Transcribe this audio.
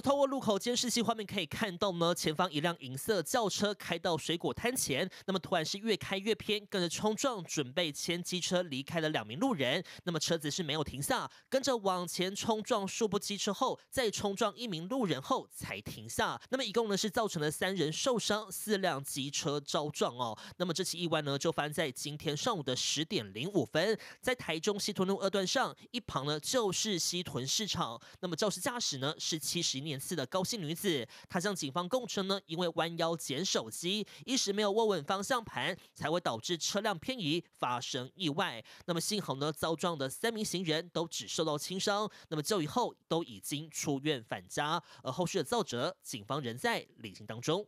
透过路口监视器画面可以看到呢，前方一辆银色轿车开到水果摊前，那么突然是越开越偏，跟着冲撞，准备牵机车离开了两名路人，那么车子是没有停下，跟着往前冲撞数部机车后，再冲撞一名路人后才停下。那么一共呢是造成了三人受伤，四辆机车遭撞哦。那么这起意外呢就发生在今天上午的十点零五分，在台中西屯路二段上，一旁呢就是西屯市场。那么肇事驾驶呢是七十。年次的高姓女子，她向警方供称呢，因为弯腰捡手机，一时没有握稳方向盘，才会导致车辆偏移发生意外。那么幸好呢，遭撞的三名行人都只受到轻伤，那么就以后都已经出院返家。而后续的造者，警方仍在履清当中。